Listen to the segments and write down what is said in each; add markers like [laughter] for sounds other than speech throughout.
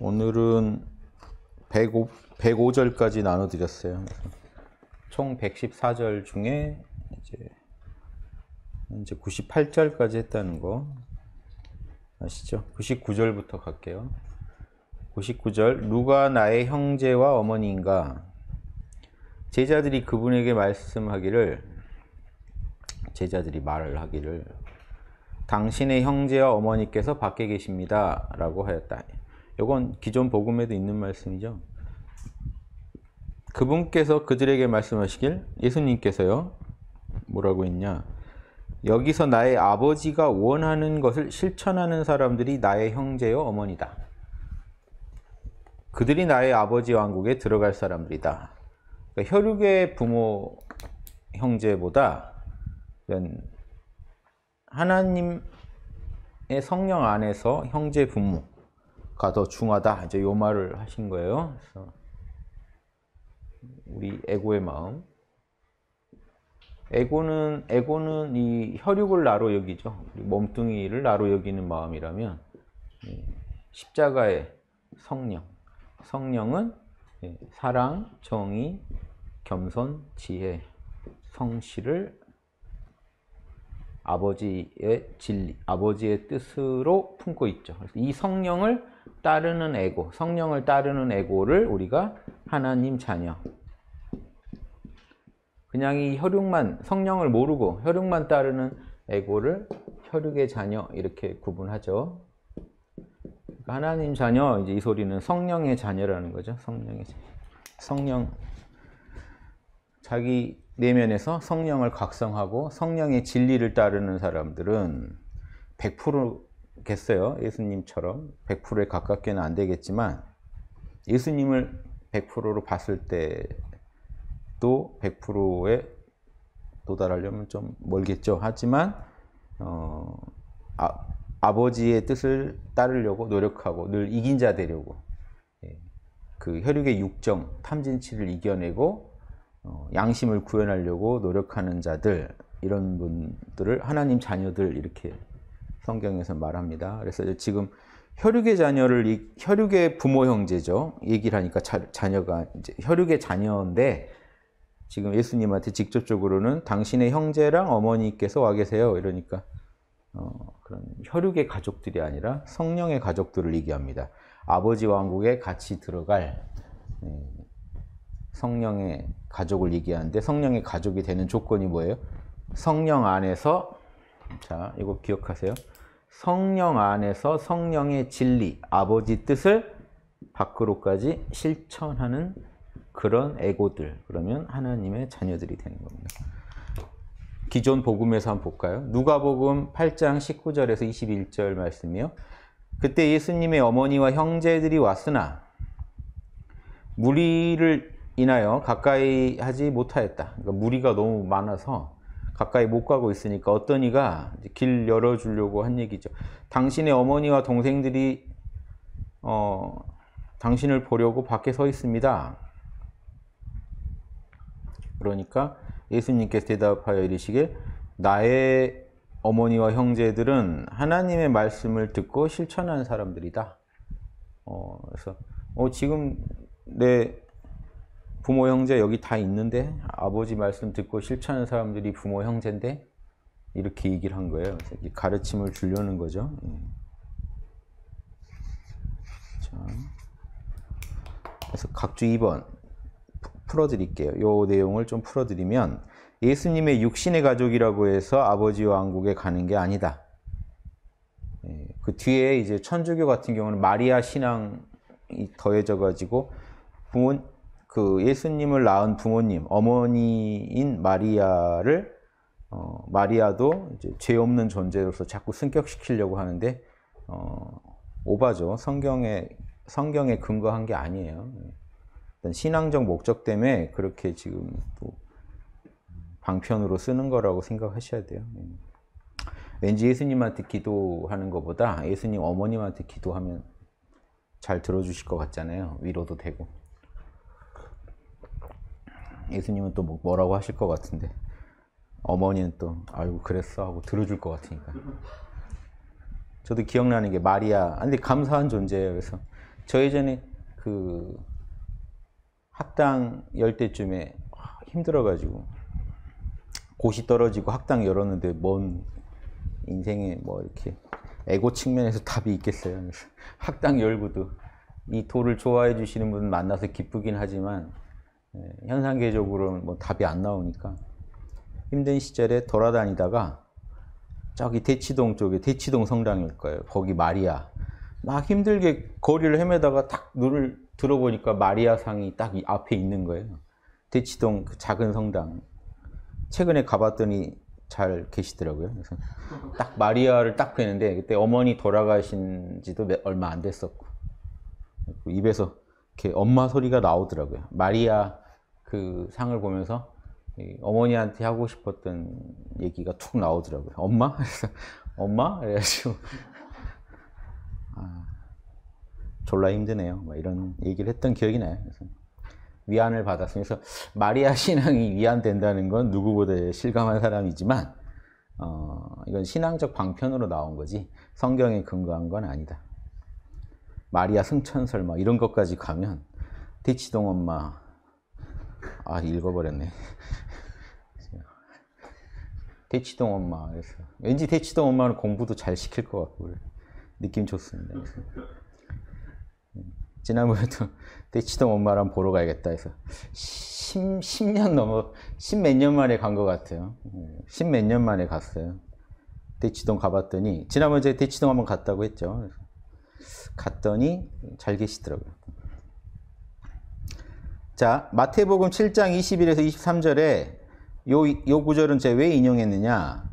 오늘은 105, 105절까지 나눠드렸어요. 총 114절 중에 이제 이제 98절까지 했다는 거 아시죠? 99절부터 갈게요. 99절 누가 나의 형제와 어머니인가? 제자들이 그분에게 말씀하기를 제자들이 말을 하기를 당신의 형제와 어머니께서 밖에 계십니다라고 하였다. 이건 기존 복음에도 있는 말씀이죠. 그분께서 그들에게 말씀하시길 예수님께서요. 뭐라고 했냐? 여기서 나의 아버지가 원하는 것을 실천하는 사람들이 나의 형제요 어머니다. 그들이 나의 아버지 왕국에 들어갈 사람들이다. 그러니까 혈육의 부모 형제보다 하나님의 성령 안에서 형제 부모 가더 중하다. 이제 요 말을 하신 거예요. 그래서 우리 에고의 마음. 에고는 에고는 이 혈육을 나로 여기죠. 몸뚱이를 나로 여기는 마음이라면 십자가의 성령. 성령은 사랑, 정의, 겸손, 지혜, 성실을 아버지의 진리, 아버지의 뜻으로 품고 있죠. 이 성령을 따르는 에고, 성령을 따르는 에고를 우리가 하나님 자녀. 그냥 이 혈육만, 성령을 모르고 혈육만 따르는 에고를 혈육의 자녀 이렇게 구분하죠. 그러니까 하나님 자녀, 이제 이 소리는 성령의 자녀라는 거죠. 성령의 자 성령. 자기 내면에서 성령을 각성하고 성령의 진리를 따르는 사람들은 100% 되겠어요. 예수님처럼 100%에 가깝게는 안 되겠지만 예수님을 100%로 봤을 때도 100%에 도달하려면 좀 멀겠죠. 하지만 어, 아, 아버지의 뜻을 따르려고 노력하고 늘 이긴 자 되려고 예, 그 혈육의 육정, 탐진치를 이겨내고 어, 양심을 구현하려고 노력하는 자들 이런 분들을 하나님 자녀들 이렇게 성경에서 말합니다. 그래서 지금 혈육의 자녀를 혈육의 부모 형제죠. 얘기를 하니까 자, 녀가 이제 혈육의 자녀인데 지금 예수님한테 직접적으로는 당신의 형제랑 어머니께서 와 계세요. 이러니까 어, 그런 혈육의 가족들이 아니라 성령의 가족들을 얘기합니다. 아버지 왕국에 같이 들어갈 네, 성령의 가족을 얘기하는데 성령의 가족이 되는 조건이 뭐예요? 성령 안에서 자 이거 기억하세요. 성령 안에서 성령의 진리, 아버지 뜻을 밖으로까지 실천하는 그런 에고들 그러면 하나님의 자녀들이 되는 겁니다. 기존 복음에서 한번 볼까요? 누가복음 8장 19절에서 21절 말씀이요. 그때 예수님의 어머니와 형제들이 왔으나 무리를 인하여 가까이 하지 못하였다. 그러니까 무리가 너무 많아서 가까이 못 가고 있으니까 어떤 이가 길 열어주려고 한 얘기죠. 당신의 어머니와 동생들이 어, 당신을 보려고 밖에 서 있습니다. 그러니까 예수님께서 대답하여 이르시길 나의 어머니와 형제들은 하나님의 말씀을 듣고 실천한 사람들이다. 어, 그래서 어, 지금 내 부모 형제 여기 다 있는데 아버지 말씀 듣고 실천하는 사람들이 부모 형제인데 이렇게 얘기를 한 거예요. 가르침을 주려는 거죠. 예. 자, 그래서 각주 2번 풀어드릴게요. 이 내용을 좀 풀어드리면 예수님의 육신의 가족이라고 해서 아버지 왕국에 가는 게 아니다. 예, 그 뒤에 이제 천주교 같은 경우는 마리아 신앙이 더해져 가지고 부모 그 예수님을 낳은 부모님, 어머니인 마리아를 어, 마리아도 이제 죄 없는 존재로서 자꾸 승격시키려고 하는데 어, 오바죠. 성경에 성경에 근거한 게 아니에요. 신앙적 목적 때문에 그렇게 지금 또 방편으로 쓰는 거라고 생각하셔야 돼요. 왠지 예수님한테 기도하는 것보다 예수님 어머님한테 기도하면 잘 들어주실 것 같잖아요. 위로도 되고. 예수님은 또 뭐, 뭐라고 하실 것 같은데 어머니는 또 아이고 그랬어 하고 들어줄 것 같으니까 저도 기억나는 게 마리아 아, 근데 감사한 존재예요 그래서 저 예전에 그 학당 열 때쯤에 힘들어가지고 곳이 떨어지고 학당 열었는데 뭔 인생에 뭐 이렇게 에고 측면에서 답이 있겠어요. 그래서 [laughs] 학당 열고도 이 돌을 좋아해 주시는 분 만나서 기쁘긴 하지만 예, 현상계적으로는 뭐 답이 안 나오니까 힘든 시절에 돌아다니다가 저기 대치동 쪽에 대치동 성당일 거예요. 거기 마리아 막 힘들게 거리를 헤매다가 딱 눈을 들어보니까 마리아 상이 딱 앞에 있는 거예요. 대치동 그 작은 성당. 최근에 가봤더니 잘 계시더라고요. 그래서 딱 마리아를 딱 뵈는데 그때 어머니 돌아가신 지도 얼마 안 됐었고 입에서 이렇게 엄마 소리가 나오더라고요. 마리아 그 상을 보면서 어머니한테 하고 싶었던 얘기가 툭 나오더라고요. 엄마? [laughs] 그래서 엄마? 그래가지고 아, 졸라 힘드네요. 막 이런 얘기를 했던 기억이 나요. 그래서 위안을 받았어요. 그래서 마리아 신앙이 위안된다는 건 누구보다 실감한 사람이지만 어, 이건 신앙적 방편으로 나온 거지 성경에 근거한 건 아니다. 마리아 승천설 막 이런 것까지 가면 대치동 엄마 아 읽어버렸네 대치동 엄마 그래서 왠지 대치동 엄마는 공부도 잘 시킬 것 같고 느낌 좋습니다 그래서. 지난번에도 대치동 [laughs] 엄마랑 보러 가야겠다 해서 10, 10년 넘어 10몇년 만에 간 것 같아요 10몇년 만에 갔어요 대치동 가봤더니 지난번에 제가 대치동 한번 갔다고 했죠 갔더니 잘 계시더라고요 자, 마태복음 7장 21에서 23절에 요, 요 구절은 제가 왜 인용했느냐.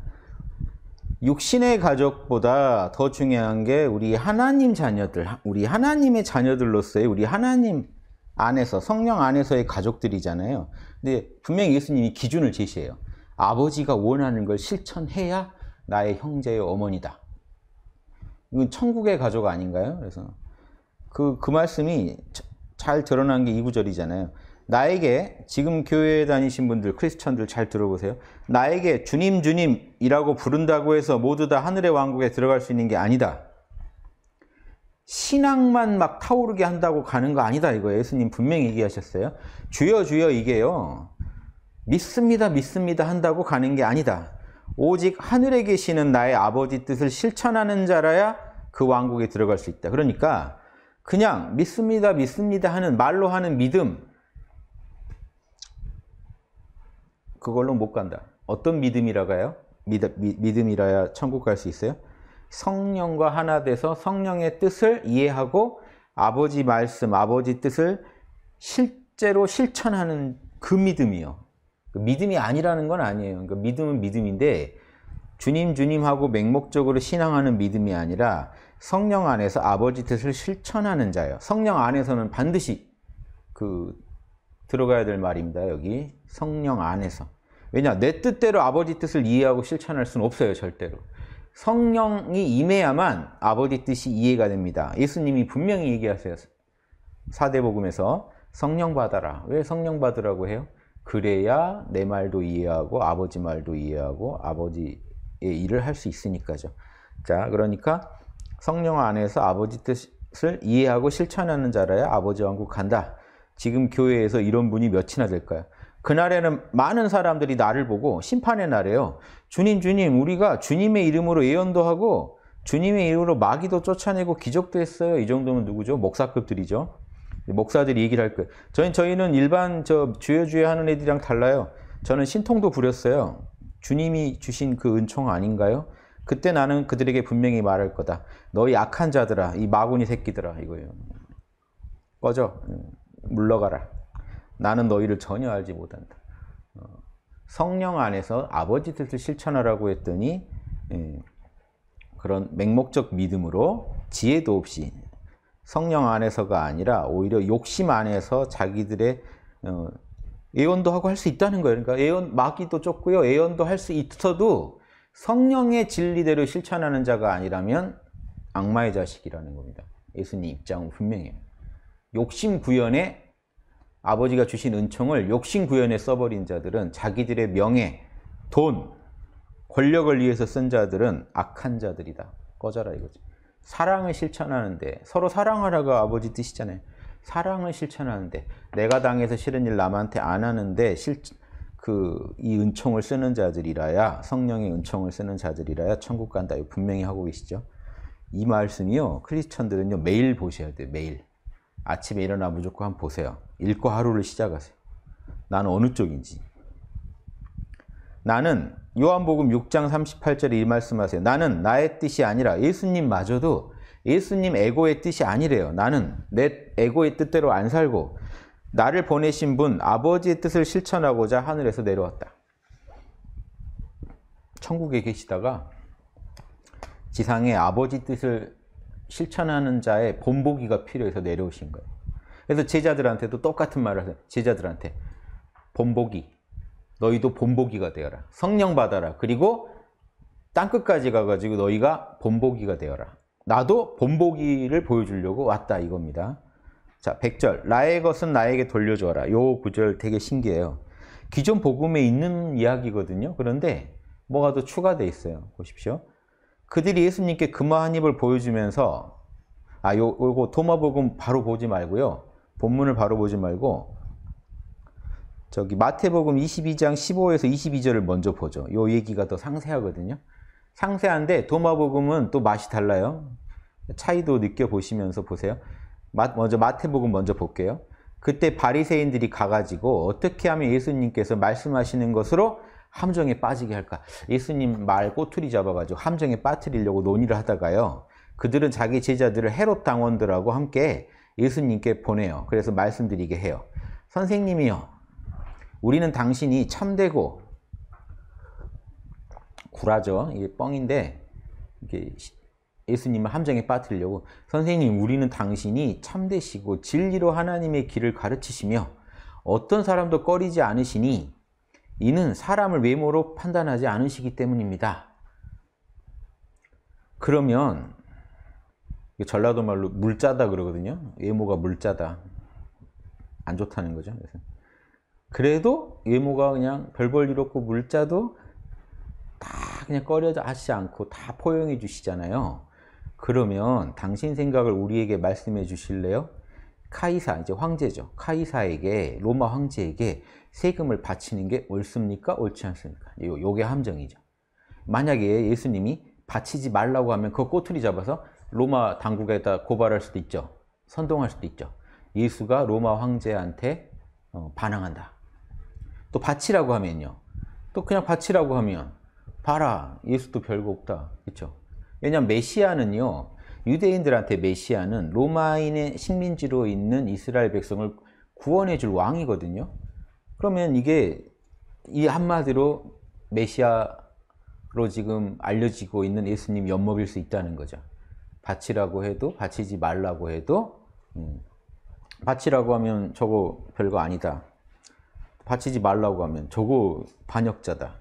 육신의 가족보다 더 중요한 게 우리 하나님 자녀들, 우리 하나님의 자녀들로서의 우리 하나님 안에서, 성령 안에서의 가족들이잖아요. 근데 분명히 예수님이 기준을 제시해요. 아버지가 원하는 걸 실천해야 나의 형제의 어머니다. 이건 천국의 가족 아닌가요? 그래서 그, 그 말씀이 잘 드러난 게 이구절이잖아요 나에게 지금 교회에 다니신 분들 크리스천들 잘 들어보세요. 나에게 주님 주님이라고 부른다고 해서 모두 다 하늘의 왕국에 들어갈 수 있는 게 아니다. 신앙만 막 타오르게 한다고 가는 거 아니다 이거예요. 예수님 분명히 얘기하셨어요. 주여 주여 이게요. 믿습니다 믿습니다 한다고 가는 게 아니다. 오직 하늘에 계시는 나의 아버지 뜻을 실천하는 자라야 그 왕국에 들어갈 수 있다. 그러니까 그냥 믿습니다, 믿습니다 하는 말로 하는 믿음 그걸로 못 간다. 어떤 믿음이라가요? 믿, 음이라야 천국 갈 수 있어요? 성령과 하나 돼서 성령의 뜻을 이해하고 아버지 말씀, 아버지 뜻을 실제로 실천하는 그 믿음이요. 그 믿음이 아니라는 건 아니에요. 그러니까 믿음은 믿음인데 주님 주님하고 맹목적으로 신앙하는 믿음이 아니라 성령 안에서 아버지 뜻을 실천하는 자요. 성령 안에서는 반드시 그 들어가야 될 말입니다. 여기 성령 안에서. 왜냐? 내 뜻대로 아버지 뜻을 이해하고 실천할 수는 없어요. 절대로. 성령이 임해야만 아버지 뜻이 이해가 됩니다. 예수님이 분명히 얘기하세요. 사대복음에서 성령 받아라. 왜 성령 받으라고 해요? 그래야 내 말도 이해하고 아버지 말도 이해하고 아버지의 일을 할 수 있으니까죠. 자, 그러니까 성령 안에서 아버지 뜻을 이해하고 실천하는 자라야 아버지 왕국 간다. 지금 교회에서 이런 분이 몇이나 될까요? 그날에는 많은 사람들이 나를 보고 심판의 날에요. 주님, 주님, 우리가 주님의 이름으로 예언도 하고 주님의 이름으로 마귀도 쫓아내고 기적도 했어요. 이 정도면 누구죠? 목사급들이죠. 목사들이 얘기를 할 거예요. 저희, 저희는 일반 저 주여주여 하는 애들이랑 달라요. 저는 신통도 부렸어요. 주님이 주신 그 은총 아닌가요? 그때 나는 그들에게 분명히 말할 거다. 너희 악한 자들아 이마군이 새끼들아 이거예요. 꺼져 물러가라. 나는 너희를 전혀 알지 못한다. 어, 성령 안에서 아버지 뜻을 실천하라고 했더니 예, 그런 맹목적 믿음으로 지혜도 없이 성령 안에서가 아니라 오히려 욕심 안에서 자기들의 어, 예언도 하고 할 수 있다는 거예요. 그러니까 예언 막기도 좁고요. 예언도 할 수 있어도 성령의 진리대로 실천하는 자가 아니라면 악마의 자식이라는 겁니다. 예수님 입장은 분명해요. 욕심 구현에 아버지가 주신 은총을 욕심 구현에 써버린 자들은 자기들의 명예, 돈, 권력을 위해서 쓴 자들은 악한 자들이다. 꺼져라 이거죠. 사랑을 실천하는데 서로 사랑하라고 아버지 뜻이잖아요. 사랑을 실천하는데 내가 당해서 싫은 일 남한테 안 하는데 그이 은총을 쓰는 자들이라야 성령의 은총을 쓰는 자들이라야 천국 간다. 이 분명히 하고 계시죠. 이 말씀이요. 크리스천들은요. 매일 보셔야 돼요. 매일. 아침에 일어나 무조건 한번 보세요. 읽고 하루를 시작하세요. 나는 어느 쪽인지. 나는 요한복음 6장 38절에 이 말씀하세요. 나는 나의 뜻이 아니라 예수님마저도 예수님 에고의 뜻이 아니래요. 나는 내 에고의 뜻대로 안 살고 나를 보내신 분 아버지의 뜻을 실천하고자 하늘에서 내려왔다. 천국에 계시다가 지상의 아버지 뜻을 실천하는 자의 본보기가 필요해서 내려오신 거예요. 그래서 제자들한테도 똑같은 말을 하세요. 제자들한테 본보기, 너희도 본보기가 되어라. 성령 받아라. 그리고 땅끝까지 가가지고 너희가 본보기가 되어라. 나도 본보기를 보여주려고 왔다 이겁니다. 자, 100절. 나의 것은 나에게 돌려줘라요 구절 되게 신기해요. 기존 복음에 있는 이야기거든요. 그런데 뭐가 더추가되어 있어요. 보십시오. 그들이 예수님께 금화 한 입을 보여주면서 아, 요, 요거 도마복음 바로 보지 말고요. 본문을 바로 보지 말고 저기 마태복음 22장 15에서 22절을 먼저 보죠. 요 얘기가 더 상세하거든요. 상세한데 도마복음은 또 맛이 달라요. 차이도 느껴보시면서 보세요. 마, 먼저 마태복음 먼저 볼게요. 그때 바리새인들이 가가지고 어떻게 하면 예수님께서 말씀하시는 것으로 함정에 빠지게 할까? 예수님 말 꼬투리 잡아가지고 함정에 빠뜨리려고 논의를 하다가요. 그들은 자기 제자들을 헤롯 당원들하고 함께 예수님께 보내요. 그래서 말씀드리게 해요. 선생님이요. 우리는 당신이 참되고 구라죠. 이게 뻥인데 이게 예수님을 함정에 빠뜨리려고 선생님 우리는 당신이 참되시고 진리로 하나님의 길을 가르치시며 어떤 사람도 꺼리지 않으시니 이는 사람을 외모로 판단하지 않으시기 때문입니다. 그러면 전라도 말로 물짜다 그러거든요. 외모가 물짜다. 안 좋다는 거죠. 그래서. 그래도 외모가 그냥 별벌 일 없고 물짜도 다 그냥 꺼려하지 않고 다 포용해 주시잖아요. 그러면 당신 생각을 우리에게 말씀해 주실래요? 카이사 이제 황제죠. 카이사에게 로마 황제에게 세금을 바치는 게 옳습니까? 옳지 않습니까? 요 요게 함정이죠. 만약에 예수님이 바치지 말라고 하면 그 꼬투리 잡아서 로마 당국에다 고발할 수도 있죠. 선동할 수도 있죠. 예수가 로마 황제한테 어, 반항한다. 또 바치라고 하면요. 또 그냥 바치라고 하면 봐라 예수도 별거 없다. 그렇죠? 왜냐하면 메시아는요. 유대인들한테 메시아는 로마인의 식민지로 있는 이스라엘 백성을 구원해 줄 왕이거든요. 그러면 이게 이 한마디로 메시아로 지금 알려지고 있는 예수님 연목일 수 있다는 거죠. 바치라고 해도 바치지 말라고 해도 음, 바치라고 하면 저거 별거 아니다. 바치지 말라고 하면 저거 반역자다.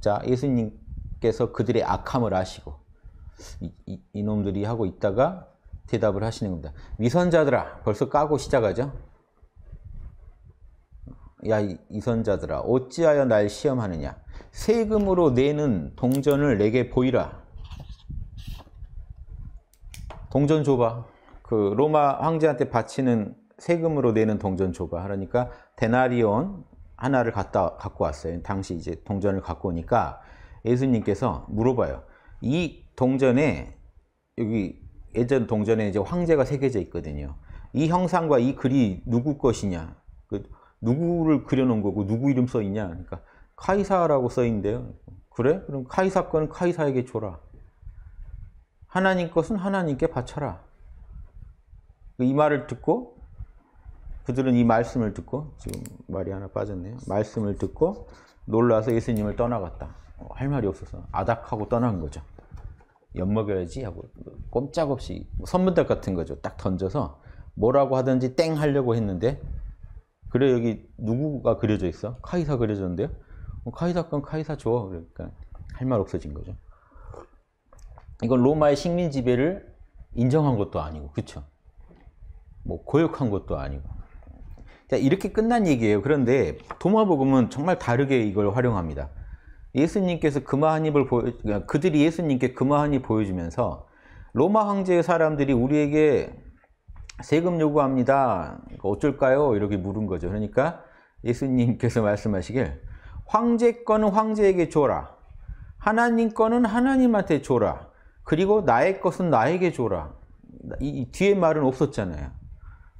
자, 예수님께서 그들의 악함을 아시고 이, 이 놈들이 하고 있다가 대답을 하시는 겁니다. 위선자들아 벌써 까고 시작하죠. 야 이선자들아 어찌하여 날 시험하느냐 세금으로 내는 동전을 내게 보이라 동전 줘봐 그 로마 황제한테 바치는 세금으로 내는 동전 줘봐 그러니까 데나리온 하나를 갖다 갖고 왔어요 당시 이제 동전을 갖고 오니까 예수님께서 물어봐요 이 동전에 여기 예전 동전에 이제 황제가 새겨져 있거든요. 이 형상과 이 글이 누구 것이냐? 그 누구를 그려놓은 거고 누구 이름 써 있냐? 그러니까 카이사라고 써 있는데요. 그래? 그럼 카이사 거는 카이사에게 줘라. 하나님 것은 하나님께 바쳐라. 이 말을 듣고 그들은 이 말씀을 듣고 지금 말이 하나 빠졌네요. 말씀을 듣고 놀라서 예수님을 떠나갔다. 할 말이 없어서 아닥하고 떠난 거죠. 엿먹여야지 하고 꼼짝없이 선문답 같은 거죠. 딱 던져서 뭐라고 하든지 땡 하려고 했는데 그래 여기 누구가 그려져 있어? 카이사 그려졌는데요. 어, 카이사 건 카이사 줘. 그러니까 할 말 없어진 거죠. 이건 로마의 식민 지배를 인정한 것도 아니고 그렇죠. 뭐 고역한 것도 아니고. 자 이렇게 끝난 얘기예요. 그런데 도마복음은 정말 다르게 이걸 활용합니다. 예수님께서 금화 한 입을 보여 그러니까 그들이 예수님께 금화 한입 보여주면서 로마 황제의 사람들이 우리에게 세금 요구합니다. 그러니까 어쩔까요? 이렇게 물은 거죠. 그러니까 예수님께서 말씀하시길 황제 거는 황제에게 줘라. 하나님 거는 하나님한테 줘라. 그리고 나의 것은 나에게 줘라. 이, 뒤에 말은 없었잖아요.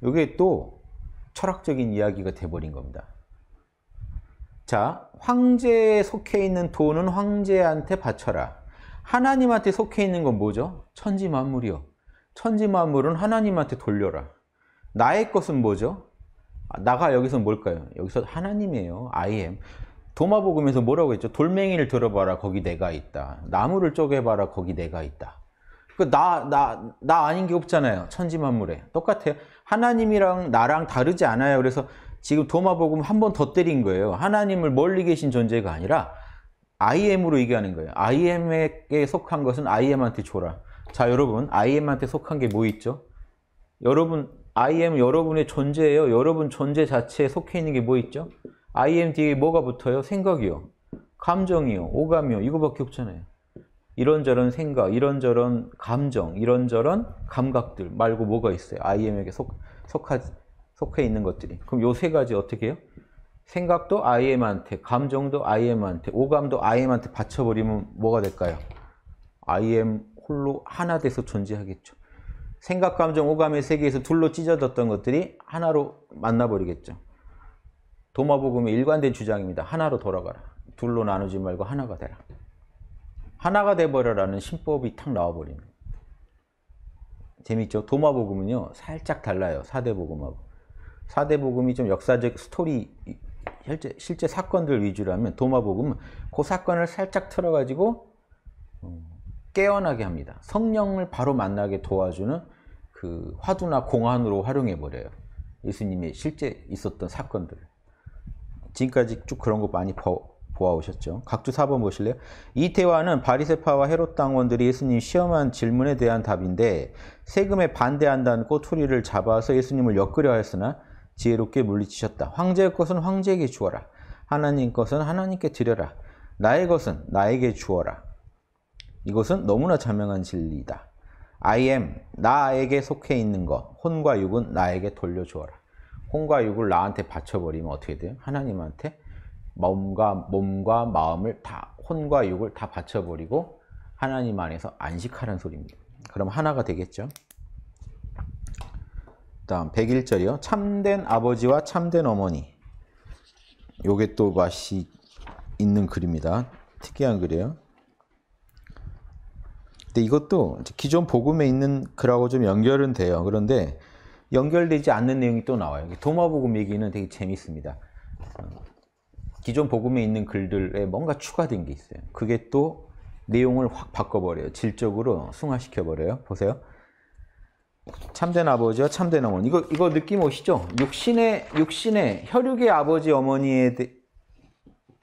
이게 또 철학적인 이야기가 돼버린 겁니다. 자, 황제에 속해 있는 돈은 황제한테 바쳐라. 하나님한테 속해 있는 건 뭐죠? 천지 만물이요. 천지 만물은 하나님한테 돌려라. 나의 것은 뭐죠? 아, 나가 여기서 뭘까요? 여기서 하나님이에요. I am. 도마복음에서 뭐라고 했죠? 돌멩이를 들어봐라. 거기 내가 있다. 나무를 쪼개봐라. 거기 내가 있다. 그 나, 나, 나 아닌 게 없잖아요. 천지 만물에. 똑같아요. 하나님이랑 나랑 다르지 않아요. 그래서 지금 도마복음 한번 더 때린 거예요. 하나님을 멀리 계신 존재가 아니라 I m 으로 얘기하는 거예요. I m 에게 속한 것은 I m 한테 줘라. 자, 여러분, I m 한테 속한 게 뭐 있죠? 여러분, I m 여러분의 존재예요. 여러분 존재 자체에 속해 있는 게 뭐 있죠? I m 뒤에 뭐가 붙어요? 생각이요. 감정이요. 오감이요. 이거밖에 없잖아요. 이런저런 생각, 이런저런 감정, 이런저런 감각들 말고 뭐가 있어요? I m 에게 속, 속하, 속해 있는 것들이. 그럼 요 세 가지 어떻게 해요? 생각도 IM한테, 감정도 IM한테, 오감도 IM한테 받쳐버리면 뭐가 될까요? IM 홀로 하나 돼서 존재하겠죠. 생각, 감정, 오감의 세계에서 둘로 찢어졌던 것들이 하나로 만나버리겠죠. 도마복음의 일관된 주장입니다. 하나로 돌아가라. 둘로 나누지 말고 하나가 되라. 하나가 돼버려라는 신법이 탁 나와버리는 재밌죠? 도마복음은요 살짝 달라요 사대복음하고 4대 복음이 좀 역사적 스토리 실제, 실제 사건들 위주라면 도마복음은 그 사건을 살짝 틀어가지고 어, 깨어나게 합니다. 성령을 바로 만나게 도와주는 그 화두나 공안으로 활용해 버려요. 예수님이 실제 있었던 사건들. 지금까지 쭉 그런 거 많이 보, 보아오셨죠. 각주 4번 보실래요? 이 태화는 바리세파와 헤롯 당원들이 예수님 시험한 질문에 대한 답인데 세금에 반대한다는 꼬투리를 잡아서 예수님을 엮으려 했으나 지혜롭게 물리치셨다. 황제의 것은 황제에게 주어라. 하나님 것은 하나님께 드려라. 나의 것은 나에게 주어라. 이것은 너무나 자명한 진리이다. I am 나에게 속해 있는 것, 혼과 육은 나에게 돌려주어라. 혼과 육을 나한테 바쳐버리면 어떻게 돼요? 하나님한테 몸과 몸과 마음을 다 혼과 육을 다 바쳐버리고 하나님 안에서 안식하는 소리입니다. 그럼 하나가 되겠죠. 다음 101절이요. 참된 아버지와 참된 어머니. 요게 또 맛이 있는 글입니다. 특이한 글이에요. 근데 이것도 기존 복음에 있는 글하고 좀 연결은 돼요. 그런데 연결되지 않는 내용이 또 나와요. 도마복음 얘기는 되게 재밌습니다. 기존 복음에 있는 글들에 뭔가 추가된 게 있어요. 그게 또 내용을 확 바꿔버려요. 질적으로 승화시켜버려요. 보세요. 참된 아버지와 참된 어머니. 이거, 이거 느낌 오시죠? 육신의, 육신의, 혈육의 아버지, 어머니에 대,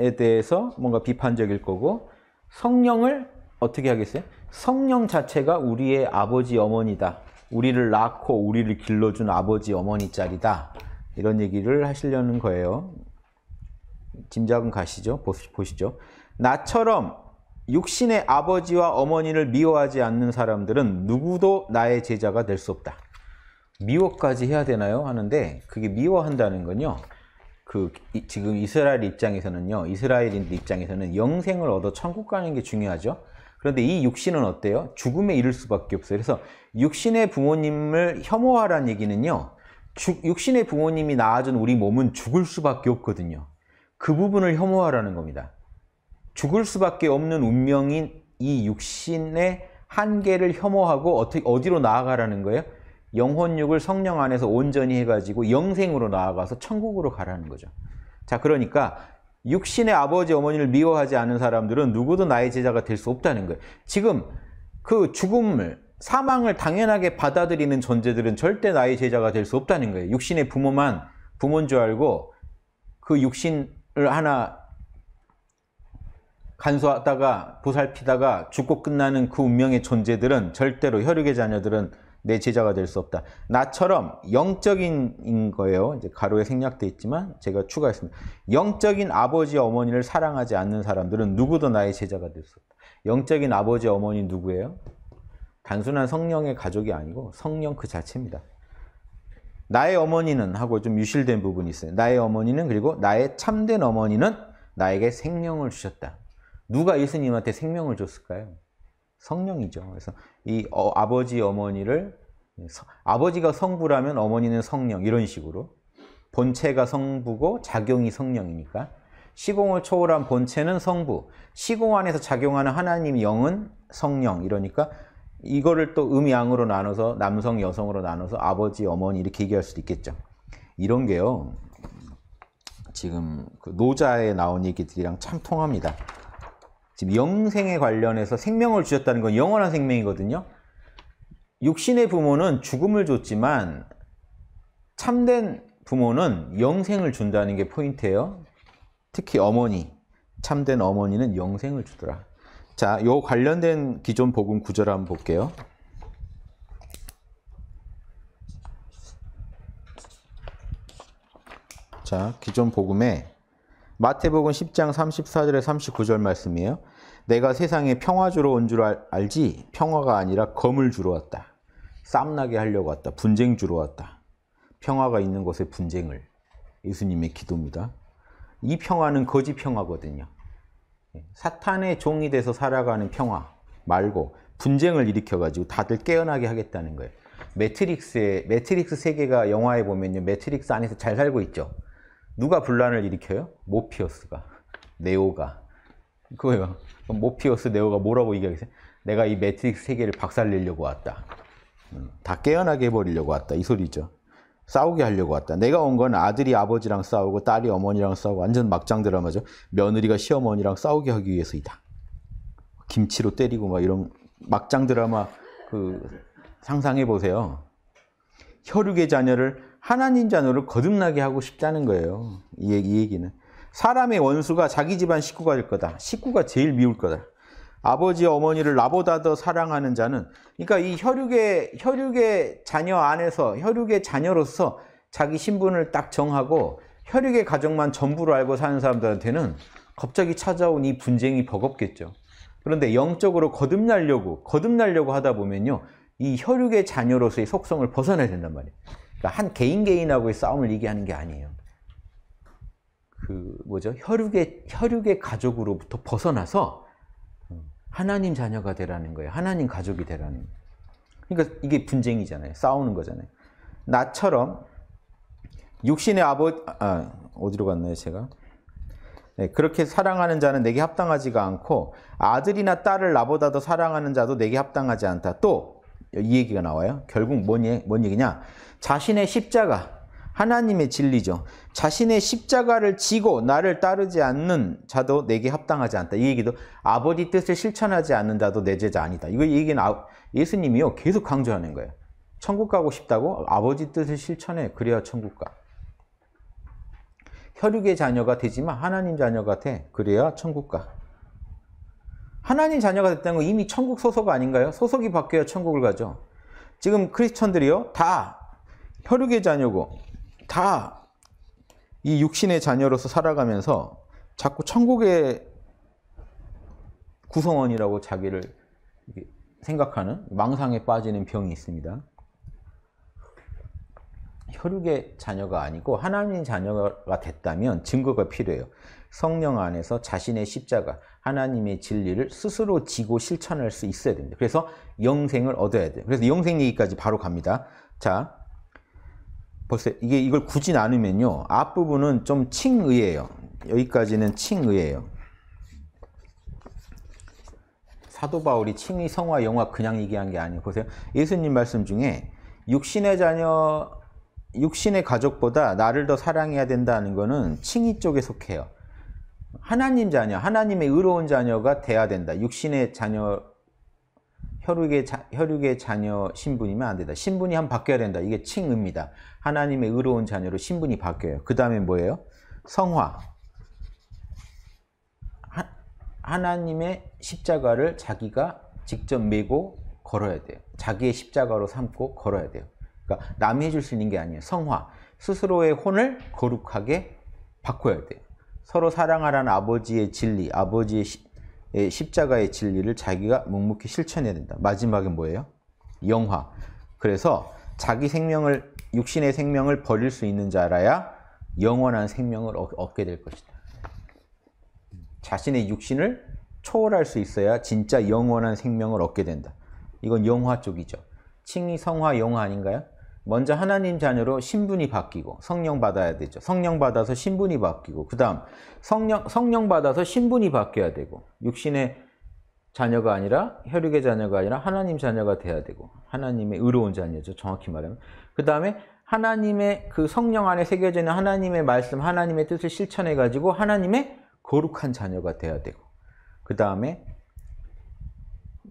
해서 뭔가 비판적일 거고, 성령을 어떻게 하겠어요? 성령 자체가 우리의 아버지, 어머니다. 우리를 낳고 우리를 길러준 아버지, 어머니 짤이다. 이런 얘기를 하시려는 거예요. 짐작은 가시죠? 보시죠. 나처럼 육신의 아버지와 어머니를 미워하지 않는 사람들은 누구도 나의 제자가 될 수 없다. 미워까지 해야 되나요? 하는데 그게 미워한다는 건요. 그 지금 이스라엘 입장에서는요. 이스라엘인 입장에서는 영생을 얻어 천국 가는 게 중요하죠. 그런데 이 육신은 어때요? 죽음에 이를 수밖에 없어요. 그래서 육신의 부모님을 혐오하라는 얘기는요. 육신의 부모님이 낳아준 우리 몸은 죽을 수밖에 없거든요. 그 부분을 혐오하라는 겁니다. 죽을 수밖에 없는 운명인 이 육신의 한계를 혐오하고 어떻게 어디로 나아가라는 거예요? 영혼육을 성령 안에서 온전히 해가지고 영생으로 나아가서 천국으로 가라는 거죠. 자, 그러니까 육신의 아버지 어머니를 미워하지 않은 사람들은 누구도 나의 제자가 될 수 없다는 거예요. 지금 그 죽음을 사망을 당연하게 받아들이는 존재들은 절대 나의 제자가 될 수 없다는 거예요. 육신의 부모만 부모인 줄 알고 그 육신을 하나 간수하다가 보살피다가 죽고 끝나는 그 운명의 존재들은 절대로 혈육의 자녀들은 내 제자가 될 수 없다. 나처럼 영적인 거예요. 이제 가로에 생략돼 있지만 제가 추가했습니다. 영적인 아버지 어머니를 사랑하지 않는 사람들은 누구도 나의 제자가 될 수 없다. 영적인 아버지 어머니 누구예요? 단순한 성령의 가족이 아니고 성령 그 자체입니다. 나의 어머니는 하고 좀 유실된 부분이 있어요. 나의 어머니는 그리고 나의 참된 어머니는 나에게 생명을 주셨다. 누가 예수님한테 생명을 줬을까요? 성령이죠. 그래서 이 어, 아버지 어머니를 서, 아버지가 성부라면 어머니는 성령 이런 식으로 본체가 성부고 작용이 성령이니까 시공을 초월한 본체는 성부, 시공 안에서 작용하는 하나님 영은 성령 이러니까 이거를 또 음양으로 나눠서 남성 여성으로 나눠서 아버지 어머니 이렇게 얘기할 수도 있겠죠. 이런 게요. 지금 그 노자에 나온 얘기들이랑 참 통합니다. 지금 영생에 관련해서 생명을 주셨다는 건 영원한 생명이거든요. 육신의 부모는 죽음을 줬지만 참된 부모는 영생을 준다는 게 포인트예요. 특히 어머니, 참된 어머니는 영생을 주더라. 자, 요 관련된 기존 복음 구절 한번 볼게요. 자, 기존 복음에 마태복음 10장 34절에 39절 말씀이에요. 내가 세상에 평화 주러 온 줄 알지 평화가 아니라 검을 주러 왔다. 쌈나게 하려고 왔다. 분쟁 주러 왔다. 평화가 있는 곳에 분쟁을 예수님의 기도입니다. 이 평화는 거짓 평화거든요. 예, 사탄의 종이 돼서 살아가는 평화 말고 분쟁을 일으켜가지고 다들 깨어나게 하겠다는 거예요. 매트릭스의 매트릭스 세계가 영화에 보면요, 매트릭스 안에서 잘 살고 있죠. 누가 분란을 일으켜요? 모피어스가, 네오가. 그거예요. 모피어스, 네오가 뭐라고 얘기하겠어요? 내가 이 매트릭스 세계를 박살내려고 왔다. 음, 다 깨어나게 해버리려고 왔다. 이 소리죠. 싸우게 하려고 왔다. 내가 온 건 아들이 아버지랑 싸우고 딸이 어머니랑 싸우고 완전 막장 드라마죠. 며느리가 시어머니랑 싸우게 하기 위해서이다. 김치로 때리고 막 이런 막장 드라마 그 상상해 보세요. 혈육의 자녀를 하나님 자녀를 거듭나게 하고 싶다는 거예요. 이, 이 얘기는. 사람의 원수가 자기 집안 식구가 될 거다. 식구가 제일 미울 거다. 아버지 어머니를 나보다 더 사랑하는 자는 그러니까 이 혈육의 혈육의 자녀 안에서 혈육의 자녀로서 자기 신분을 딱 정하고 혈육의 가정만 전부로 알고 사는 사람들한테는 갑자기 찾아온 이 분쟁이 버겁겠죠. 그런데 영적으로 거듭나려고 거듭나려고 하다 보면요. 이 혈육의 자녀로서의 속성을 벗어나야 된단 말이에요. 그러니까 한 개인 개인하고의 싸움을 얘기하는 게 아니에요. 그 뭐죠? 혈육의 혈육의 가족으로부터 벗어나서 하나님 자녀가 되라는 거예요. 하나님 가족이 되라는. 그러니까 이게 분쟁이잖아요. 싸우는 거잖아요. 나처럼 육신의 아버 아, 어디로 갔나요, 제가? 네, 그렇게 사랑하는 자는 내게 합당하지가 않고 아들이나 딸을 나보다 더 사랑하는 자도 내게 합당하지 않다. 또이 얘기가 나와요. 결국 뭔, 얘, 뭔 얘기냐? 자신의 십자가, 하나님의 진리죠. 자신의 십자가를 지고 나를 따르지 않는 자도 내게 합당하지 않다. 이 얘기도 아버지 뜻을 실천하지 않는 자도 내 제자 아니다. 이거 얘기는 예수님이요. 계속 강조하는 거예요. 천국 가고 싶다고 아버지 뜻을 실천해. 그래야 천국 가. 혈육의 자녀가 되지만 하나님 자녀가 돼. 그래야 천국 가. 하나님 자녀가 됐다는 건 이미 천국 소속 아닌가요? 소속이 바뀌어야 천국을 가죠. 지금 크리스천들이요. 다 혈육의 자녀고 다 이 육신의 자녀로서 살아가면서 자꾸 천국의 구성원이라고 자기를 생각하는 망상에 빠지는 병이 있습니다. 혈육의 자녀가 아니고 하나님 자녀가 됐다면 증거가 필요해요. 성령 안에서 자신의 십자가, 하나님의 진리를 스스로 지고 실천할 수 있어야 됩니다. 그래서 영생을 얻어야 돼요. 그래서 영생 얘기까지 바로 갑니다. 자, 벌써 이게 이걸 굳이 나누면요. 앞부분은 좀 칭의예요. 여기까지는 칭의예요. 사도 바울이 칭의 성화 영화 그냥 얘기한 게 아니에요. 보세요. 예수님 말씀 중에 육신의 자녀 육신의 가족보다 나를 더 사랑해야 된다는 거는 칭의 쪽에 속해요. 하나님 자녀, 하나님의 의로운 자녀가 돼야 된다. 육신의 자녀, 혈육의, 자, 혈육의 자녀 신분이면 안 된다. 신분이 한 바뀌어야 된다. 이게 칭입니다. 하나님의 의로운 자녀로 신분이 바뀌어요. 그 다음에 뭐예요? 성화. 하, 하나님의 십자가를 자기가 직접 메고 걸어야 돼요. 자기의 십자가로 삼고 걸어야 돼요. 그러니까 남이 해줄 수 있는 게 아니에요. 성화. 스스로의 혼을 거룩하게 바꿔야 돼요. 서로 사랑하라는 아버지의 진리, 아버지의 시, 예, 십자가의 진리를 자기가 묵묵히 실천해야 된다. 마지막에 뭐예요? 영화. 그래서 자기 생명을 육신의 생명을 버릴 수 있는 자라야 영원한 생명을 얻게 될 것이다. 자신의 육신을 초월할 수 있어야 진짜 영원한 생명을 얻게 된다. 이건 영화 쪽이죠. 칭의성화 영화 아닌가요? 먼저 하나님 자녀로 신분이 바뀌고 성령 받아야 되죠. 성령 받아서 신분이 바뀌고 그다음 성령 성령 받아서 신분이 바뀌어야 되고 육신의 자녀가 아니라 혈육의 자녀가 아니라 하나님 자녀가 돼야 되고 하나님의 의로운 자녀죠. 정확히 말하면. 그다음에 하나님의 그 성령 안에 새겨져 있는 하나님의 말씀, 하나님의 뜻을 실천해 가지고 하나님의 거룩한 자녀가 돼야 되고. 그다음에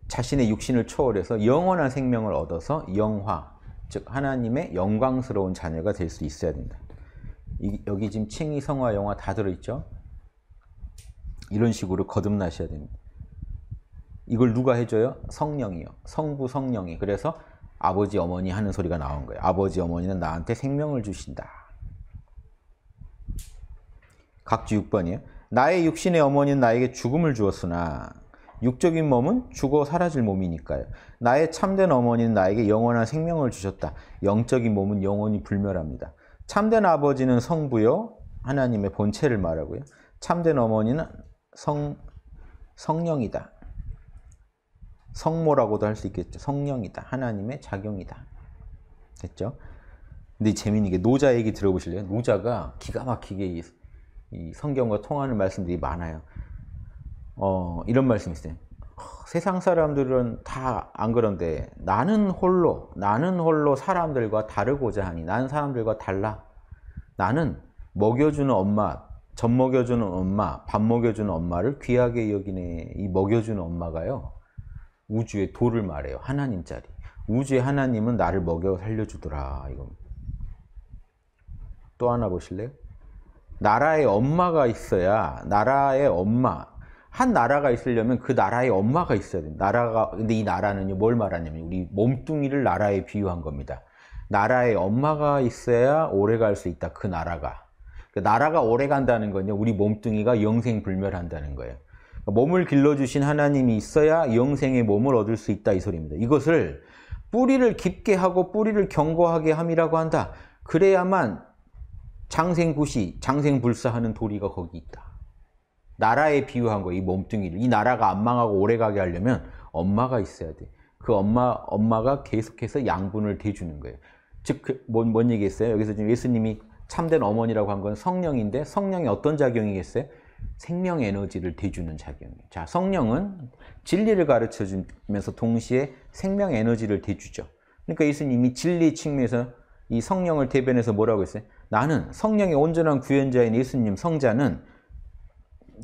자신의 육신을 초월해서 영원한 생명을 얻어서 영화, 즉 하나님의 영광스러운 자녀가 될 수 있어야 된다. 이, 여기 지금 칭의, 성화, 영화 다 들어있죠? 이런 식으로 거듭나셔야 됩니다. 이걸 누가 해줘요? 성령이요. 성부, 성령이. 그래서 아버지, 어머니 하는 소리가 나온 거예요. 아버지, 어머니는 나한테 생명을 주신다. 각주 6번이에요. 나의 육신의 어머니는 나에게 죽음을 주었으나 육적인 몸은 죽어 사라질 몸이니까요. 나의 참된 어머니는 나에게 영원한 생명을 주셨다. 영적인 몸은 영원히 불멸합니다. 참된 아버지는 성부요 하나님의 본체를 말하고요. 참된 어머니는 성 성령이다. 성모라고도 할 수 있겠죠. 성령이다. 하나님의 작용이다. 됐죠? 근데 재미있는 게 노자 얘기 들어보실래요? 노자가 기가 막히게 이, 성경과 통하는 말씀들이 많아요. 어, 이런 말씀이 있어요. 세상 사람들은 다 안 그런데 나는 홀로 나는 홀로 사람들과 다르고자 하니 나는 사람들과 달라 나는 먹여주는 엄마 젖 먹여주는 엄마 밥 먹여주는 엄마를 귀하게 여기네 이 먹여주는 엄마가요 우주의 도를 말해요 하나님 자리 우주의 하나님은 나를 먹여 살려주더라 이거또 하나 보실래요? 나라의 엄마가 있어야 나라의 엄마 한 나라가 있으려면 그 나라의 엄마가 있어야 된다. 나라가 근데 이 나라는요 뭘 말하냐면 우리 몸뚱이를 나라에 비유한 겁니다. 나라의 엄마가 있어야 오래 갈 수 있다. 그 나라가 그 나라가 오래 간다는 건요 우리 몸뚱이가 영생 불멸한다는 거예요. 그러니까 몸을 길러주신 하나님이 있어야 영생의 몸을 얻을 수 있다 이 소리입니다. 이것을 뿌리를 깊게 하고 뿌리를 견고하게 함이라고 한다. 그래야만 장생구시, 장생불사하는 도리가 거기 있다. 나라에 비유한 거이 몸뚱이를. 이 나라가 안 망하고 오래 가게 하려면 엄마가 있어야 돼. 그 엄마, 엄마가 계속해서 양분을 대주는 거예요. 즉, 그, 뭔, 뭔 얘기했어요? 여기서 지금 예수님이 참된 어머니라고 한 건 성령인데 성령이 어떤 작용이겠어요? 생명 에너지를 대주는 작용이에요. 자, 성령은 진리를 가르쳐 주면서 동시에 생명 에너지를 대주죠. 그러니까 예수님이 진리 측면에서 이 성령을 대변해서 뭐라고 했어요? 나는 성령의 온전한 구현자인 예수님 성자는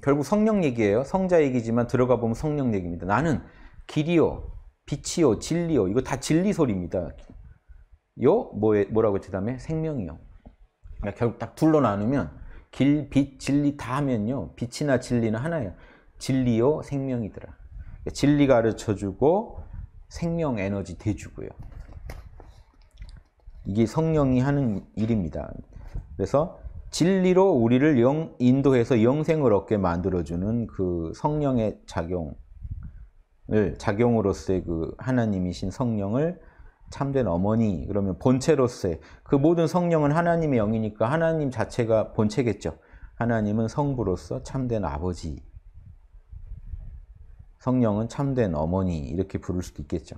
결국 성령 얘기예요. 성자 얘기지만 들어가 보면 성령 얘기입니다. 나는 길이요, 빛이요, 진리요. 이거 다 진리 소리입니다. 요 뭐, 뭐라고 했지 다음에 생명이요. 그러니까 결국 딱 둘로 나누면 길, 빛, 진리 다 하면요. 빛이나 진리는 하나예요. 진리요, 생명이더라. 그러니까 진리 가르쳐주고 생명 에너지 대주고요. 이게 성령이 하는 일입니다. 그래서 진리로 우리를 영, 인도해서 영생을 얻게 만들어주는 그 성령의 작용을, 작용으로서의 그 하나님이신 성령을 참된 어머니, 그러면 본체로서의 그 모든 성령은 하나님의 영이니까 하나님 자체가 본체겠죠. 하나님은 성부로서 참된 아버지, 성령은 참된 어머니, 이렇게 부를 수도 있겠죠.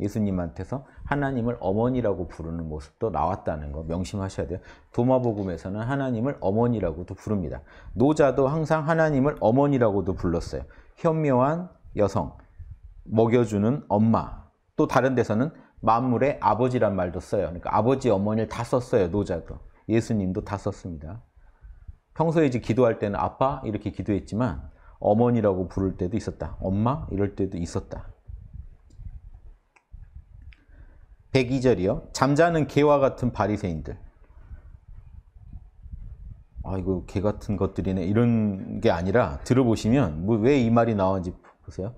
예수님한테서 하나님을 어머니라고 부르는 모습도 나왔다는 거 명심하셔야 돼요. 도마복음에서는 하나님을 어머니라고도 부릅니다. 노자도 항상 하나님을 어머니라고도 불렀어요. 현명한 여성, 먹여주는 엄마. 또 다른 데서는 만물의 아버지란 말도 써요. 그러니까 아버지, 어머니를 다 썼어요. 노자도. 예수님도 다 썼습니다. 평소에 이제 기도할 때는 아빠 이렇게 기도했지만 어머니라고 부를 때도 있었다. 엄마 이럴 때도 있었다. 102절이요. 잠자는 개와 같은 바리새인들. 아 이거 개 같은 것들이네 이런 게 아니라 들어보시면 뭐왜이 말이 나오는지 보세요.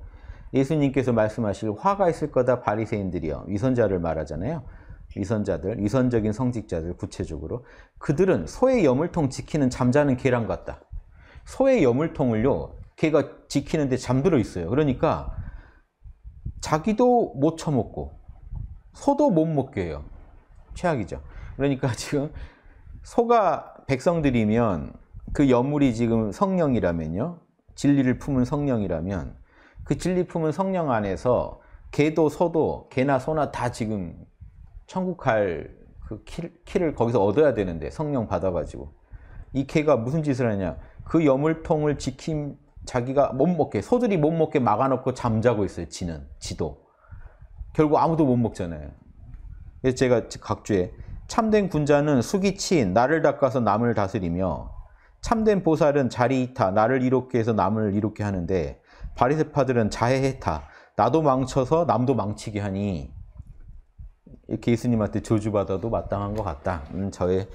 예수님께서 말씀하실 화가 있을 거다 바리새인들이요. 위선자를 말하잖아요. 위선자들, 위선적인 성직자들 구체적으로 그들은 소의 여물통 지키는 잠자는 개랑 같다. 소의 여물통을요. 개가 지키는데 잠들어 있어요. 그러니까 자기도 못 처먹고 소도 못 먹게 해요. 최악이죠. 그러니까 [laughs] 지금 소가 백성들이면 그 여물이 지금 성령이라면요. 진리를 품은 성령이라면 그 진리 품은 성령 안에서 개도 소도 개나 소나 다 지금 천국 할그 키를 거기서 얻어야 되는데 성령 받아가지고 이 개가 무슨 짓을 하냐 그 여물통을 지킴 자기가 못 먹게 소들이 못 먹게 막아놓고 잠자고 있어요 지는 지도 결국 아무도 못 먹잖아요. 그래서 제가 각주에 참된 군자는 숙이 치 나를 닦아서 남을 다스리며 참된 보살은 자리 이타 나를 이롭게 해서 남을 이롭게 하는데 바리새파들은 자해해타 나도 망쳐서 남도 망치게 하니 이렇게 예수님한테 저주받아도 마땅한 것 같다. 음, 저의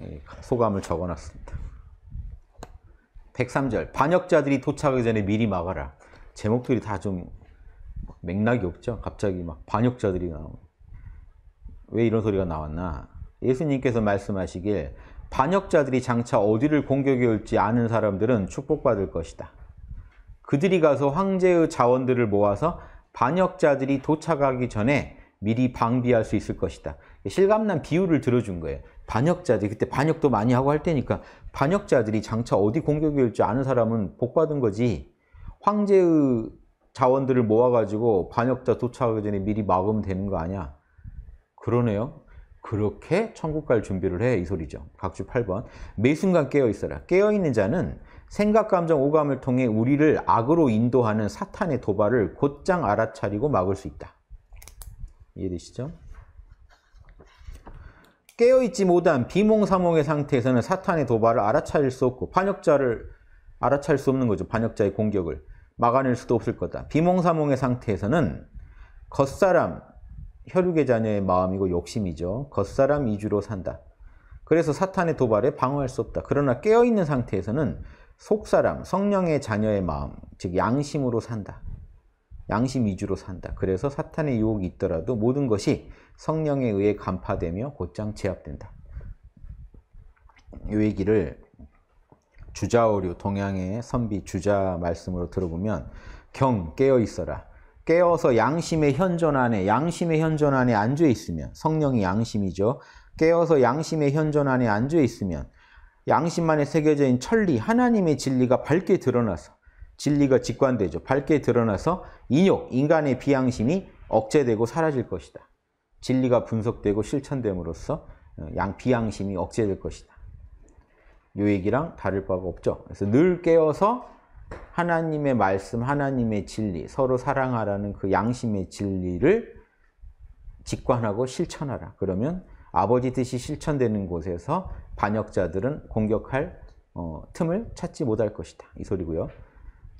예, 소감을 적어놨습니다. 103절 반역자들이 도착하기 전에 미리 막아라. 제목들이 다좀 맥락이 없죠. 갑자기 막 반역자들이 나오고 왜 이런 소리가 나왔나? 예수님께서 말씀하시길 반역자들이 장차 어디를 공격해 올지 아는 사람들은 축복받을 것이다. 그들이 가서 황제의 자원들을 모아서 반역자들이 도착하기 전에 미리 방비할 수 있을 것이다. 실감난 비유를 들어준 거예요. 반역자들, 이 그때 반역도 많이 하고 할테니까 반역자들이 장차 어디 공격이 올지 아는 사람은 복받은 거지. 황제의 자원들을 모아가지고 반역자 도착하기 전에 미리 막으면 되는 거 아니야? 그러네요. 그렇게 천국 갈 준비를 해 이 소리죠. 각주 8번. 매 순간 깨어 있어라. 깨어 있는 자는 생각, 감정, 오감을 통해 우리를 악으로 인도하는 사탄의 도발을 곧장 알아차리고 막을 수 있다. 이해되시죠? 깨어있지 못한 비몽사몽의 상태에서는 사탄의 도발을 알아차릴 수 없고 반역자를 알아차릴 수 없는 거죠. 반역자의 공격을. 막아낼 수도 없을 거다. 비몽사몽의 상태에서는 겉사람, 혈육의 자녀의 마음이고 욕심이죠. 겉사람 위주로 산다. 그래서 사탄의 도발에 방어할 수 없다. 그러나 깨어있는 상태에서는 속사람, 성령의 자녀의 마음, 즉 양심으로 산다. 양심 위주로 산다. 그래서 사탄의 유혹이 있더라도 모든 것이 성령에 의해 간파되며 곧장 제압된다. 요 얘기를 주자오류 동양의 선비 주자 말씀으로 들어보면 경 깨어 있어라. 깨어서 양심의 현존 안에 양심의 현존 안에 앉아 있으면 성령이 양심이죠. 깨어서 양심의 현존 안에 앉아 있으면 양심만에 새겨져 있는 천리 하나님의 진리가 밝게 드러나서 진리가 직관되죠. 밝게 드러나서 인욕 인간의 비양심이 억제되고 사라질 것이다. 진리가 분석되고 실천됨으로써 어, 양 비양심이 억제될 것이다. 요 얘기랑 다를 바가 없죠. 그래서 늘 깨어서 하나님의 말씀, 하나님의 진리, 서로 사랑하라는 그 양심의 진리를 직관하고 실천하라. 그러면 아버지 뜻이 실천되는 곳에서 반역자들은 공격할 어, 틈을 찾지 못할 것이다. 이 소리고요.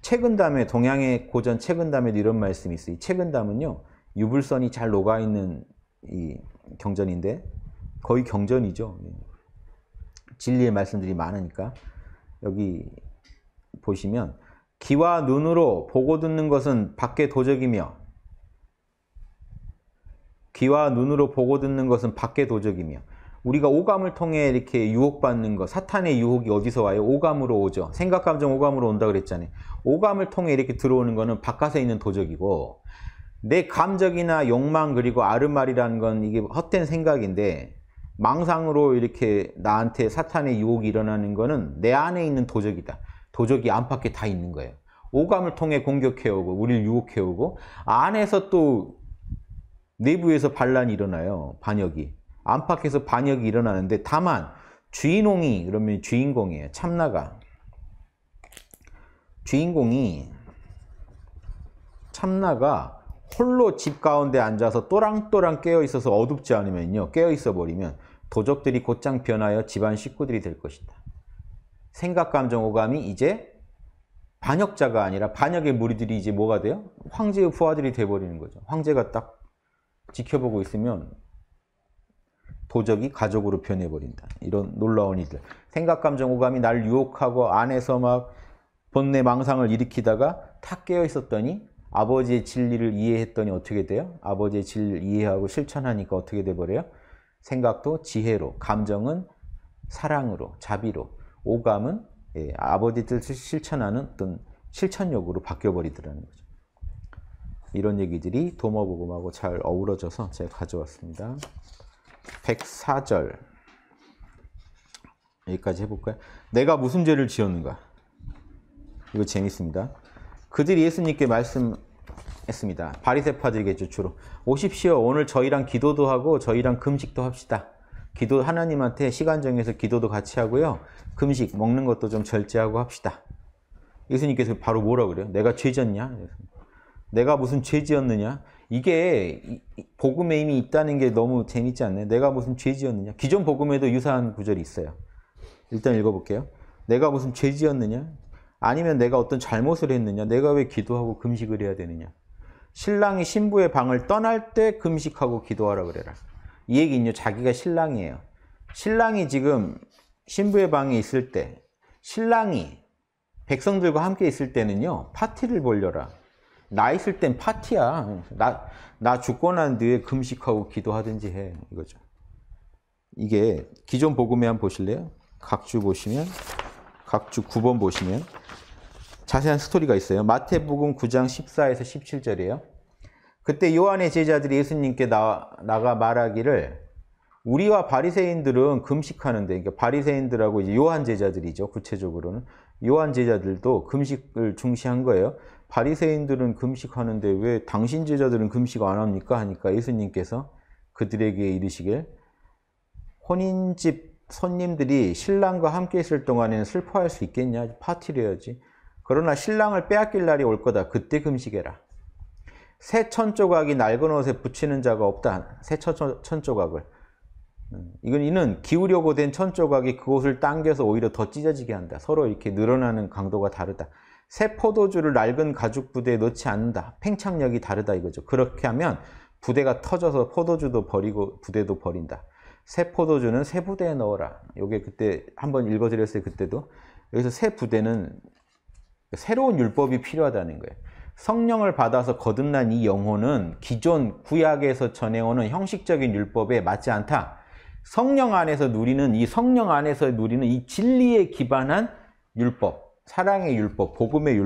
최근담에 동양의 고전 최근담에도 이런 말씀이 있어요. 최근담은요. 유불선이 잘 녹아있는 이 경전인데 거의 경전이죠. 진리의 말씀들이 많으니까 여기 보시면 귀와 눈으로 보고 듣는 것은 밖에 도적이며 귀와 눈으로 보고 듣는 것은 밖에 도적이며 우리가 오감을 통해 이렇게 유혹받는 것 사탄의 유혹이 어디서 와요? 오감으로 오죠. 생각, 감정, 오감으로 온다 그랬잖아요. 오감을 통해 이렇게 들어오는 것은 바깥에 있는 도적이고 내 감정이나 욕망 그리고 아름말이라는건 이게 헛된 생각인데 망상으로 이렇게 나한테 사탄의 유혹이 일어나는 것은 내 안에 있는 도적이다. 도적이 안팎에 다 있는 거예요. 오감을 통해 공격해오고 우리를 유혹해오고 안에서 또 내부에서 반란이 일어나요. 반역이. 안팎에서 반역이 일어나는데 다만 주인공이 그러면 주인공이에요. 참나가. 주인공이 참나가 홀로 집 가운데 앉아서 또랑또랑 깨어 있어서 어둡지 않으면요. 깨어 있어 버리면 도적들이 곧장 변하여 집안 식구들이 될 것이다. 생각, 감정, 오감이 이제 반역자가 아니라 반역의 무리들이 이제 뭐가 돼요? 황제의 부하들이 돼버리는 거죠. 황제가 딱 지켜보고 있으면 도적이 가족으로 변해버린다. 이런 놀라운 일들. 생각, 감정, 오감이 날 유혹하고 안에서 막 본래 망상을 일으키다가 탁 깨어 있었더니 아버지의 진리를 이해했더니 어떻게 돼요? 아버지의 진리를 이해하고 실천하니까 어떻게 돼버려요? 생각도 지혜로, 감정은 사랑으로, 자비로, 오감은 예, 아버지 뜻을 실천하는 어떤 실천력으로 바뀌어버리더라는 거죠. 이런 얘기들이 도모복음하고 잘 어우러져서 제가 가져왔습니다. 104절 여기까지 해볼까요? 내가 무슨 죄를 지었는가? 이거 재밌습니다. 그들이 예수님께 말씀 했습니다. 바리새파들에게 주로 오십시오. 오늘 저희랑 기도도 하고 저희랑 금식도 합시다. 기도 하나님한테 시간 정해서 기도도 같이 하고요. 금식 먹는 것도 좀 절제하고 합시다. 예수님께서 바로 뭐라 그래요? 내가 죄졌냐? 내가 무슨 죄지었느냐? 이게 복음의 힘이 있다는 게 너무 재밌지 않나요? 내가 무슨 죄지었느냐? 기존 복음에도 유사한 구절이 있어요. 일단 읽어볼게요. 내가 무슨 죄지었느냐? 아니면 내가 어떤 잘못을 했느냐? 내가 왜 기도하고 금식을 해야 되느냐? 신랑이 신부의 방을 떠날 때 금식하고 기도하라 그래라. 이 얘기는요, 자기가 신랑이에요. 신랑이 지금 신부의 방에 있을 때, 신랑이 백성들과 함께 있을 때는요, 파티를 벌려라. 나 있을 땐 파티야. 나, 나 죽고 난 뒤에 금식하고 기도하든지 해. 이거죠. 이게 기존 복음에 한 번 보실래요? 각주 보시면, 각주 9번 보시면, 자세한 스토리가 있어요. 마태복음 9장 14에서 17절이에요. 그때 요한의 제자들이 예수님께 나, 나가 말하기를 우리와 바리새인들은 금식하는데 그러니까 바리새인들하고 이제 요한 제자들이죠. 구체적으로는 요한 제자들도 금식을 중시한 거예요. 바리새인들은 금식하는데 왜 당신 제자들은 금식 안 합니까? 하니까 예수님께서 그들에게 이르시길 혼인집 손님들이 신랑과 함께 있을 동안에는 슬퍼할 수 있겠냐? 파티를 해야지. 그러나 신랑을 빼앗길 날이 올 거다. 그때 금식해라. 새 천조각이 낡은 옷에 붙이는 자가 없다. 새 천, 조각을 음, 이건 이는 기울여고된 천조각이 그옷을 당겨서 오히려 더 찢어지게 한다. 서로 이렇게 늘어나는 강도가 다르다. 새 포도주를 낡은 가죽 부대에 넣지 않는다. 팽창력이 다르다 이거죠. 그렇게 하면 부대가 터져서 포도주도 버리고 부대도 버린다. 새 포도주는 새 부대에 넣어라. 요게 그때 한번 읽어드렸어요. 그때도. 여기서 새 부대는 새로운 율법이 필요하다는 거예요. 성령을 받아서 거듭난 이 영혼은 기존 구약에서 전해오는 형식적인 율법에 맞지 않다. 성령 안에서 누리는 이 성령 안에서 누리는 이 진리에 기반한 율법, 사랑의 율법, 복음의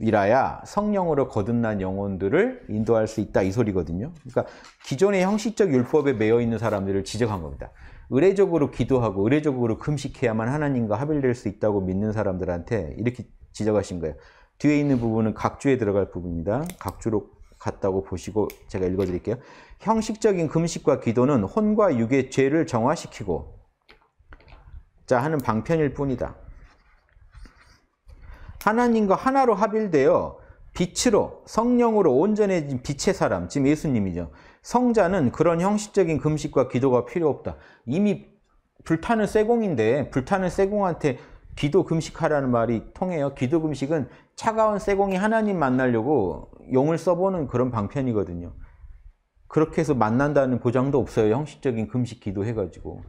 율법이라야 성령으로 거듭난 영혼들을 인도할 수 있다 이 소리거든요. 그러니까 기존의 형식적 율법에 매여 있는 사람들을 지적한 겁니다. 의례적으로 기도하고 의례적으로 금식해야만 하나님과 합일될 수 있다고 믿는 사람들한테 이렇게 지적하신 거예요. 뒤에 있는 부분은 각주에 들어갈 부분입니다. 각주로 갔다고 보시고 제가 읽어드릴게요. 형식적인 금식과 기도는 혼과 육의 죄를 정화시키고 자 하는 방편일 뿐이다. 하나님과 하나로 합일되어 빛으로 성령으로 온전해진 빛의 사람, 지금 예수님이죠. 성자는 그런 형식적인 금식과 기도가 필요 없다. 이미 불타는 쇠공인데 불타는 쇠공한테 기도 금식하라는 말이 통해요. 기도 금식은 차가운 쇠공이 하나님 만나려고 용을 써보는 그런 방편이거든요. 그렇게 해서 만난다는 보장도 없어요. 형식적인 금식 기도해가지고.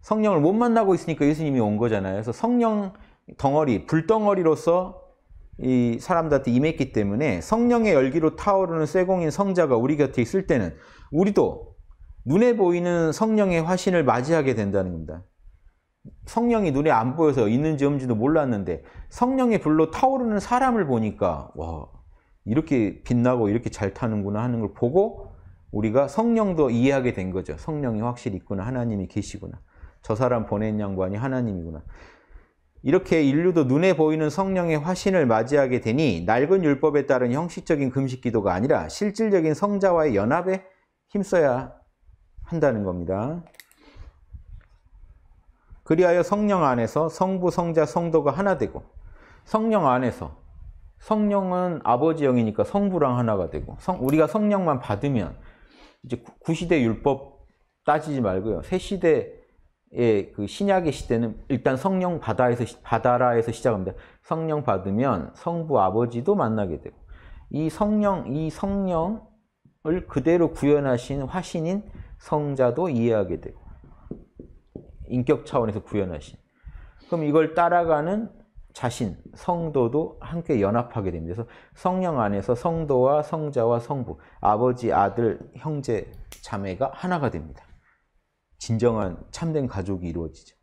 성령을 못 만나고 있으니까 예수님이 온 거잖아요. 그래서 성령 덩어리, 불덩어리로서 이 사람들한테 임했기 때문에 성령의 열기로 타오르는 쇠공인 성자가 우리 곁에 있을 때는 우리도 눈에 보이는 성령의 화신을 맞이하게 된다는 겁니다. 성령이 눈에 안 보여서 있는지 없는지도 몰랐는데 성령의 불로 타오르는 사람을 보니까 와 이렇게 빛나고 이렇게 잘 타는구나 하는 걸 보고 우리가 성령도 이해하게 된 거죠. 성령이 확실히 있구나. 하나님이 계시구나. 저 사람 보낸 양반이 하나님이구나. 이렇게 인류도 눈에 보이는 성령의 화신을 맞이하게 되니 낡은 율법에 따른 형식적인 금식 기도가 아니라 실질적인 성자와의 연합에 힘써야 한다는 겁니다. 그리하여 성령 안에서 성부, 성자, 성도가 하나 되고 성령 안에서 성령은 아버지 영이니까 성부랑 하나가 되고 성, 우리가 성령만 받으면 이제 구시대 율법 따지지 말고요. 새 시대의 그 신약의 시대는 일단 성령 바다에서 바다라에서 시작합니다. 성령 받으면 성부 아버지도 만나게 되고 이 성령 이 성령을 그대로 구현하신 화신인 성자도 이해하게 되고 인격 차원에서 구현하신. 그럼 이걸 따라가는 자신, 성도도 함께 연합하게 됩니다. 그래서 성령 안에서 성도와 성자와 성부, 아버지, 아들, 형제, 자매가 하나가 됩니다. 진정한 참된 가족이 이루어지죠.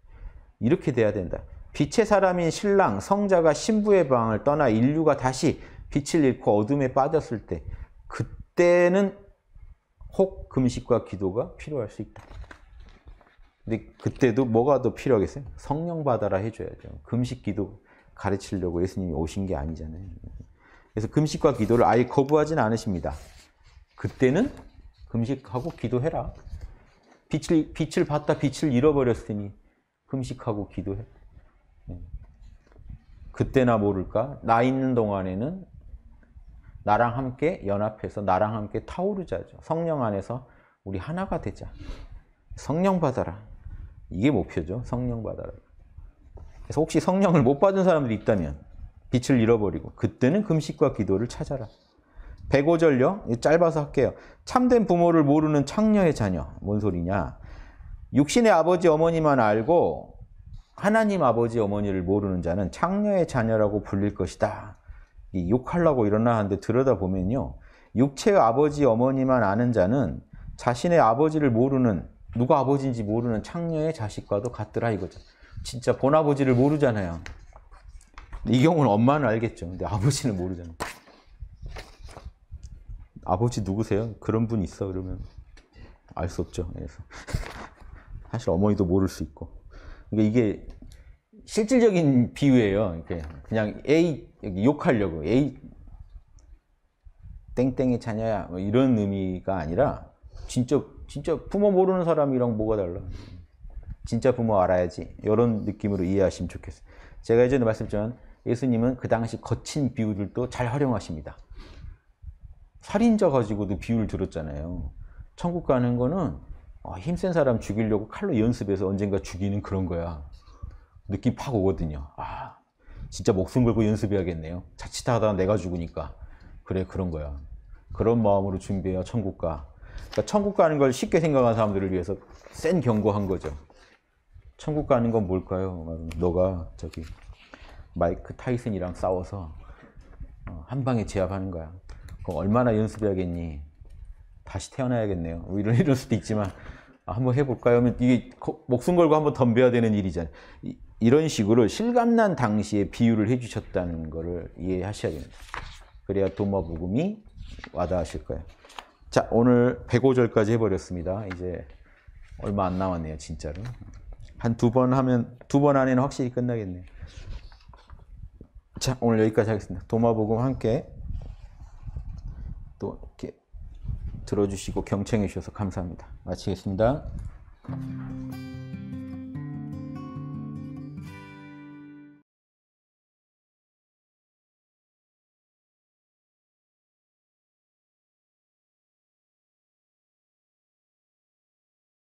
이렇게 돼야 된다. 빛의 사람인 신랑, 성자가 신부의 방을 떠나 인류가 다시 빛을 잃고 어둠에 빠졌을 때, 그때는 혹 금식과 기도가 필요할 수 있다. 근데 그때도 뭐가 더 필요하겠어요? 성령 받아라 해줘야죠. 금식 기도 가르치려고 예수님이 오신 게 아니잖아요. 그래서 금식과 기도를 아예 거부하진 않으십니다. 그때는 금식하고 기도해라. 빛을, 빛을 봤다 빛을 잃어버렸으니 금식하고 기도해. 네. 그때나 모를까? 나 있는 동안에는 나랑 함께 연합해서 나랑 함께 타오르자죠. 성령 안에서 우리 하나가 되자. 성령 받아라. 이게 목표죠. 성령 받아라. 그래서 혹시 성령을 못 받은 사람들이 있다면 빛을 잃어버리고 그때는 금식과 기도를 찾아라. 105절요. 짧아서 할게요. 참된 부모를 모르는 창녀의 자녀. 뭔 소리냐? 육신의 아버지 어머니만 알고 하나님 아버지 어머니를 모르는 자는 창녀의 자녀라고 불릴 것이다. 욕하려고 일어나 하는데 들여다보면요. 육체의 아버지 어머니만 아는 자는 자신의 아버지를 모르는 누가 아버지인지 모르는 창녀의 자식과도 같더라 이거죠. 진짜 본아버지를 모르잖아요. 이 경우는 엄마는 알겠죠. 근데 아버지는 모르잖아요. 아버지 누구세요? 그런 분 있어 그러면 알 수 없죠. 그래서 [laughs] 사실 어머니도 모를 수 있고 그러니까 이게 실질적인 비유예요. 그냥 A 욕하려고 A 땡땡이 자녀야 뭐 이런 의미가 아니라 진짜 진짜 부모 모르는 사람이랑 뭐가 달라? 진짜 부모 알아야지. 이런 느낌으로 이해하시면 좋겠어요. 제가 예전에 말씀드렸지만 예수님은 그 당시 거친 비유들도 잘 활용하십니다. 살인자 가지고도 비유를 들었잖아요. 천국 가는 거는 아, 힘센 사람 죽이려고 칼로 연습해서 언젠가 죽이는 그런 거야. 느낌 팍 오거든요. 아, 진짜 목숨 걸고 연습해야겠네요. 자칫하다 내가 죽으니까. 그래, 그런 거야. 그런 마음으로 준비해야 천국 가. 그러니까 천국 가는 걸 쉽게 생각한 사람들을 위해서 센 경고한 거죠. 천국 가는 건 뭘까요? 너가 저기 마이크 타이슨이랑 싸워서 어, 한 방에 제압하는 거야. 그럼 얼마나 연습해야겠니? 다시 태어나야겠네요. 뭐 이런 이럴 수도 있지만 아, 한번 해볼까요? 하면 이게 목숨 걸고 한번 덤벼야 되는 일이잖아요. 이, 런 식으로 실감난 당시에 비유를 해주셨다는 것을 이해하셔야 됩니다. 그래야 도마복음이 와닿으실 거예요. 자, 오늘 105절까지 해버렸습니다. 이제 얼마 안 남았네요, 진짜로. 한 두 번 하면, 두 번 안에는 확실히 끝나겠네요. 자, 오늘 여기까지 하겠습니다. 도마복음 함께 또 이렇게 들어주시고 경청해 주셔서 감사합니다. 마치겠습니다.